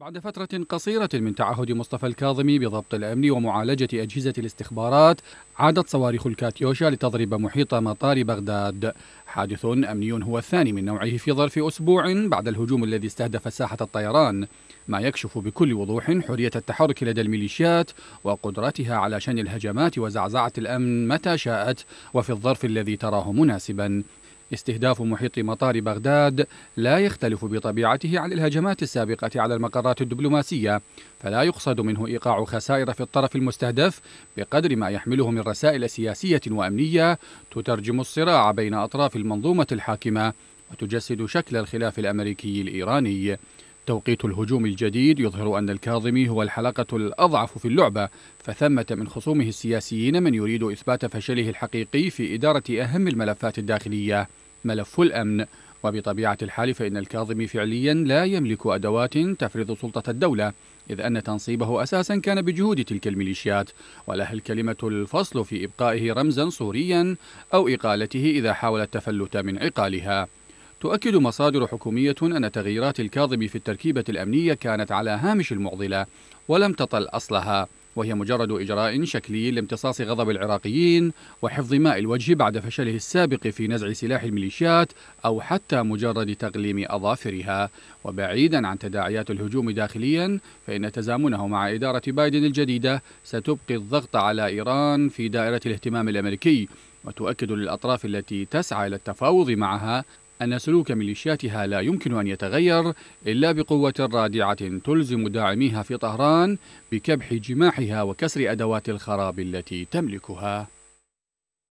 بعد فترة قصيرة من تعهد مصطفى الكاظمي بضبط الأمن ومعالجة أجهزة الاستخبارات عادت صواريخ الكاتيوشا لتضرب محيط مطار بغداد حادث أمني هو الثاني من نوعه في ظرف أسبوع بعد الهجوم الذي استهدف ساحة الطيران ما يكشف بكل وضوح حرية التحرك لدى الميليشيات وقدرتها على شن الهجمات وزعزعة الأمن متى شاءت وفي الظرف الذي تراه مناسباً استهداف محيط مطار بغداد لا يختلف بطبيعته عن الهجمات السابقة على المقرات الدبلوماسية فلا يقصد منه إيقاع خسائر في الطرف المستهدف بقدر ما يحمله من رسائل سياسية وأمنية تترجم الصراع بين أطراف المنظومة الحاكمة وتجسد شكل الخلاف الأمريكي الإيراني توقيت الهجوم الجديد يظهر أن الكاظمي هو الحلقة الأضعف في اللعبة فثمة من خصومه السياسيين من يريد إثبات فشله الحقيقي في إدارة أهم الملفات الداخلية ملف الأمن وبطبيعة الحال فإن الكاظمي فعليا لا يملك أدوات تفرض سلطة الدولة إذ أن تنصيبه أساسا كان بجهود تلك الميليشيات ولها الكلمة الفصل في إبقائه رمزا صوريا أو إقالته إذا حاول التفلت من عقالها تؤكد مصادر حكومية أن تغييرات الكاظم في التركيبة الأمنية كانت على هامش المعضلة ولم تطل أصلها وهي مجرد إجراء شكلي لامتصاص غضب العراقيين وحفظ ماء الوجه بعد فشله السابق في نزع سلاح الميليشيات أو حتى مجرد تغليم أظافرها وبعيدا عن تداعيات الهجوم داخليا فإن تزامنه مع إدارة بايدن الجديدة ستبقي الضغط على إيران في دائرة الاهتمام الأمريكي وتؤكد للأطراف التي تسعى إلى التفاوض معها أن سلوك ميليشياتها لا يمكن أن يتغير إلا بقوة رادعة تلزم داعميها في طهران بكبح جماحها وكسر أدوات الخراب التي تملكها